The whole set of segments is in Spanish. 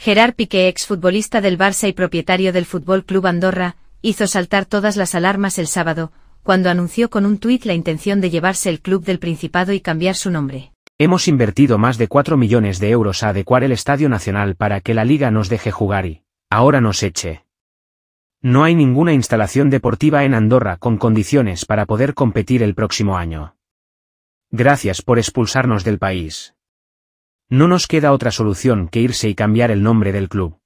Gerard Piqué, exfutbolista del Barça y propietario del Fútbol Club Andorra, hizo saltar todas las alarmas el sábado, cuando anunció con un tuit la intención de llevarse el club del Principado y cambiar su nombre. Hemos invertido más de 4 millones de euros a adecuar el Estadio Nacional para que la liga nos deje jugar y, ahora nos eche. No hay ninguna instalación deportiva en Andorra con condiciones para poder competir el próximo año. Gracias por expulsarnos del país. No nos queda otra solución que irse y cambiar el nombre del club.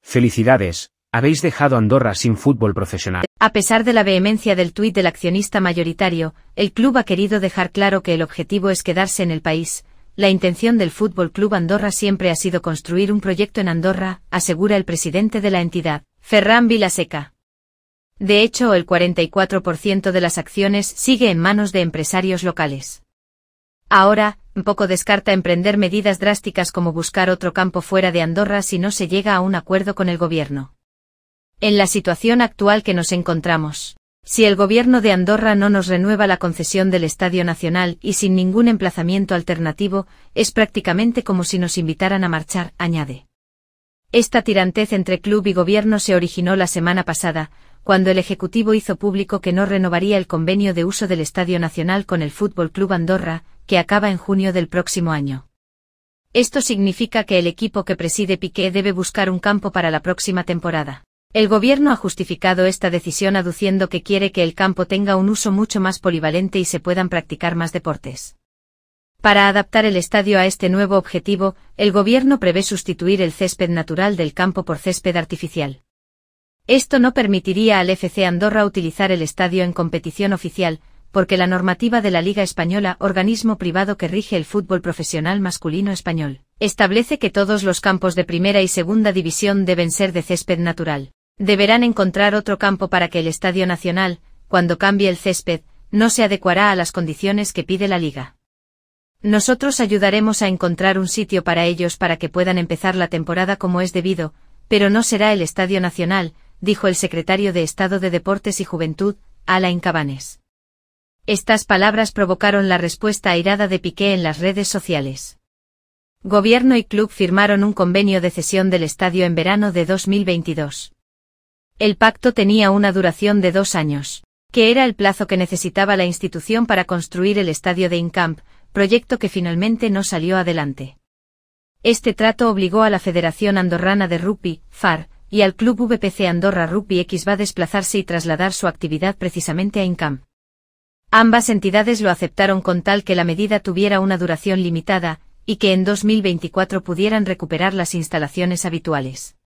Felicidades, habéis dejado Andorra sin fútbol profesional. A pesar de la vehemencia del tuit del accionista mayoritario, el club ha querido dejar claro que el objetivo es quedarse en el país. La intención del Fútbol Club Andorra siempre ha sido construir un proyecto en Andorra, asegura el presidente de la entidad, Ferran Vilaseca. De hecho, el 44% de las acciones sigue en manos de empresarios locales. Ahora, tampoco descarta emprender medidas drásticas como buscar otro campo fuera de Andorra si no se llega a un acuerdo con el gobierno. En la situación actual que nos encontramos, si el gobierno de Andorra no nos renueva la concesión del Estadio Nacional y sin ningún emplazamiento alternativo, es prácticamente como si nos invitaran a marchar, añade. Esta tirantez entre club y gobierno se originó la semana pasada, cuando el Ejecutivo hizo público que no renovaría el convenio de uso del Estadio Nacional con el Fútbol Club Andorra, que acaba en junio del próximo año. Esto significa que el equipo que preside Piqué debe buscar un campo para la próxima temporada. El gobierno ha justificado esta decisión aduciendo que quiere que el campo tenga un uso mucho más polivalente y se puedan practicar más deportes. Para adaptar el estadio a este nuevo objetivo, el gobierno prevé sustituir el césped natural del campo por césped artificial. Esto no permitiría al FC Andorra utilizar el estadio en competición oficial, porque la normativa de la Liga Española, organismo privado que rige el fútbol profesional masculino español, establece que todos los campos de primera y segunda división deben ser de césped natural. Deberán encontrar otro campo para que el Estadio Nacional, cuando cambie el césped, no se adecuará a las condiciones que pide la Liga. Nosotros ayudaremos a encontrar un sitio para ellos para que puedan empezar la temporada como es debido, pero no será el Estadio Nacional, dijo el secretario de Estado de Deportes y Juventud, Alain Cabanes. Estas palabras provocaron la respuesta airada de Piqué en las redes sociales. Gobierno y club firmaron un convenio de cesión del estadio en verano de 2022. El pacto tenía una duración de dos años, que era el plazo que necesitaba la institución para construir el estadio de Incamp, proyecto que finalmente no salió adelante. Este trato obligó a la Federación Andorrana de Rugby, FAR, y al club VPC Andorra Rugby X va a desplazarse y trasladar su actividad precisamente a INCAM. Ambas entidades lo aceptaron con tal que la medida tuviera una duración limitada, y que en 2024 pudieran recuperar las instalaciones habituales.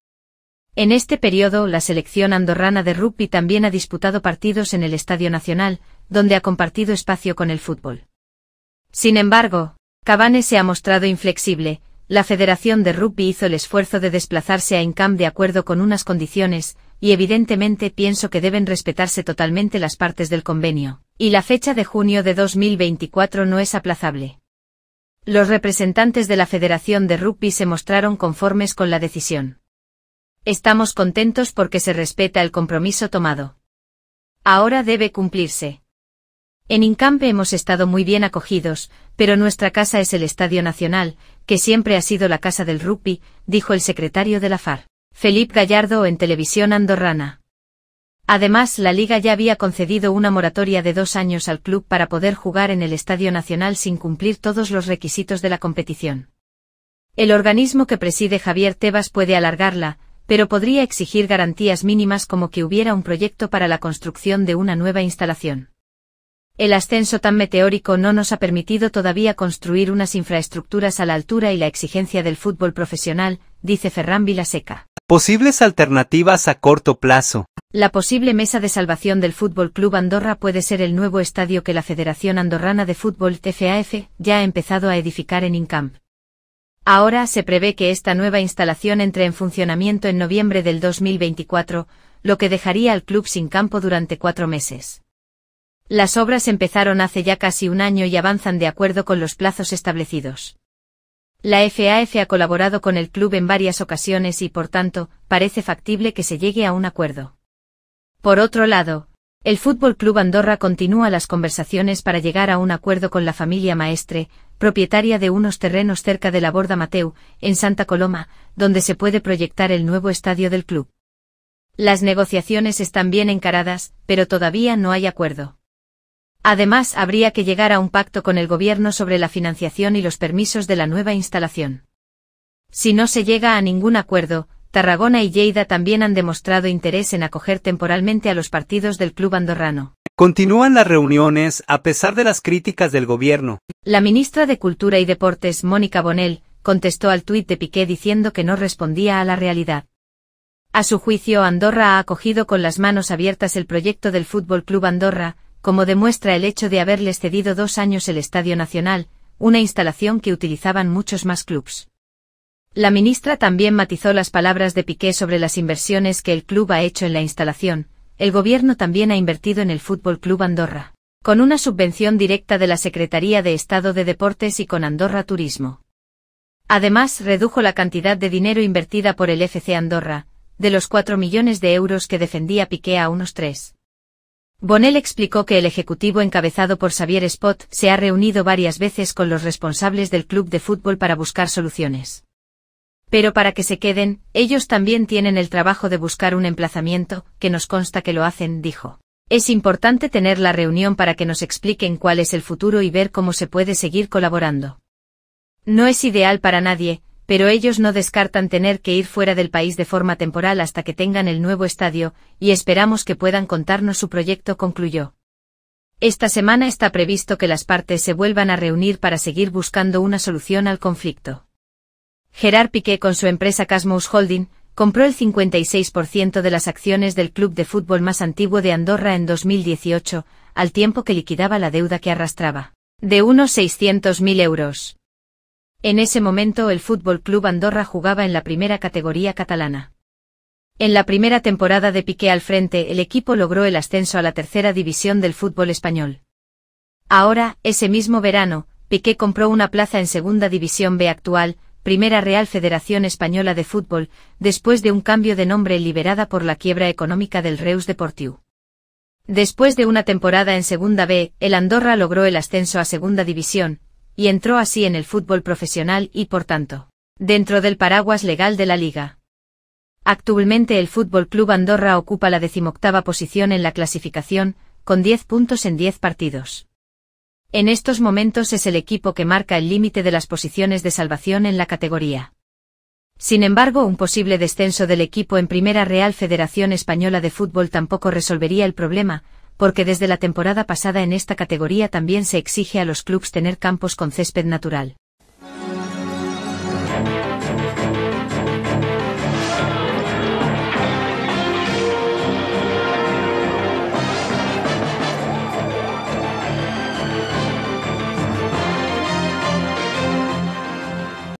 En este periodo, la selección andorrana de rugby también ha disputado partidos en el Estadio Nacional, donde ha compartido espacio con el fútbol. Sin embargo, Cabane se ha mostrado inflexible, la Federación de Rugby hizo el esfuerzo de desplazarse a Incamp de acuerdo con unas condiciones, y evidentemente pienso que deben respetarse totalmente las partes del convenio, y la fecha de junio de 2024 no es aplazable. Los representantes de la Federación de Rugby se mostraron conformes con la decisión. Estamos contentos porque se respeta el compromiso tomado. Ahora debe cumplirse. En Incamp hemos estado muy bien acogidos, pero nuestra casa es el Estadio Nacional, que siempre ha sido la casa del rugby, dijo el secretario de la FAR, Felipe Gallardo en televisión andorrana. Además, la liga ya había concedido una moratoria de dos años al club para poder jugar en el Estadio Nacional sin cumplir todos los requisitos de la competición. El organismo que preside Javier Tebas puede alargarla, pero podría exigir garantías mínimas como que hubiera un proyecto para la construcción de una nueva instalación. El ascenso tan meteórico no nos ha permitido todavía construir unas infraestructuras a la altura y la exigencia del fútbol profesional, dice Ferran Vilaseca. Posibles alternativas a corto plazo. La posible mesa de salvación del Fútbol Club Andorra puede ser el nuevo estadio que la Federación Andorrana de Fútbol TFAF ya ha empezado a edificar en Incamp. Ahora se prevé que esta nueva instalación entre en funcionamiento en noviembre del 2024, lo que dejaría al club sin campo durante cuatro meses. Las obras empezaron hace ya casi un año y avanzan de acuerdo con los plazos establecidos. La FAF ha colaborado con el club en varias ocasiones y, por tanto, parece factible que se llegue a un acuerdo. Por otro lado, el Fútbol Club Andorra continúa las conversaciones para llegar a un acuerdo con la familia Maestre, propietaria de unos terrenos cerca de la Borda Mateu, en Santa Coloma, donde se puede proyectar el nuevo estadio del club. Las negociaciones están bien encaradas, pero todavía no hay acuerdo. Además, habría que llegar a un pacto con el gobierno sobre la financiación y los permisos de la nueva instalación. Si no se llega a ningún acuerdo, Tarragona y Lleida también han demostrado interés en acoger temporalmente a los partidos del club andorrano. Continúan las reuniones a pesar de las críticas del gobierno. La ministra de Cultura y Deportes, Mónica Bonel, contestó al tuit de Piqué diciendo que no respondía a la realidad. A su juicio, Andorra ha acogido con las manos abiertas el proyecto del Fútbol Club Andorra, como demuestra el hecho de haberles cedido dos años el Estadio Nacional, una instalación que utilizaban muchos más clubs. La ministra también matizó las palabras de Piqué sobre las inversiones que el club ha hecho en la instalación. El gobierno también ha invertido en el Fútbol Club Andorra, con una subvención directa de la Secretaría de Estado de Deportes y con Andorra Turismo. Además, redujo la cantidad de dinero invertida por el FC Andorra, de los cuatro millones de euros que defendía Piqué a unos tres. Bonell explicó que el ejecutivo encabezado por Xavier Spot se ha reunido varias veces con los responsables del club de fútbol para buscar soluciones. Pero para que se queden, ellos también tienen el trabajo de buscar un emplazamiento, que nos consta que lo hacen, dijo. Es importante tener la reunión para que nos expliquen cuál es el futuro y ver cómo se puede seguir colaborando. No es ideal para nadie, pero ellos no descartan tener que ir fuera del país de forma temporal hasta que tengan el nuevo estadio, y esperamos que puedan contarnos su proyecto, concluyó. Esta semana está previsto que las partes se vuelvan a reunir para seguir buscando una solución al conflicto. Gerard Piqué con su empresa Casmos Holding, compró el 56% de las acciones del club de fútbol más antiguo de Andorra en 2018, al tiempo que liquidaba la deuda que arrastraba. De unos 600.000 euros. En ese momento el Fútbol Club Andorra jugaba en la primera categoría catalana. En la primera temporada de Piqué al frente, el equipo logró el ascenso a la tercera división del fútbol español. Ahora, ese mismo verano, Piqué compró una plaza en Segunda División B actual, primera Real Federación Española de Fútbol, después de un cambio de nombre liberada por la quiebra económica del Reus Deportiu. Después de una temporada en Segunda B, el Andorra logró el ascenso a Segunda División, y entró así en el fútbol profesional y por tanto, dentro del paraguas legal de la liga. Actualmente el Fútbol Club Andorra ocupa la decimoctava posición en la clasificación, con 10 puntos en 10 partidos. En estos momentos es el equipo que marca el límite de las posiciones de salvación en la categoría. Sin embargo, un posible descenso del equipo en Primera Real Federación Española de Fútbol tampoco resolvería el problema, porque desde la temporada pasada en esta categoría también se exige a los clubes tener campos con césped natural.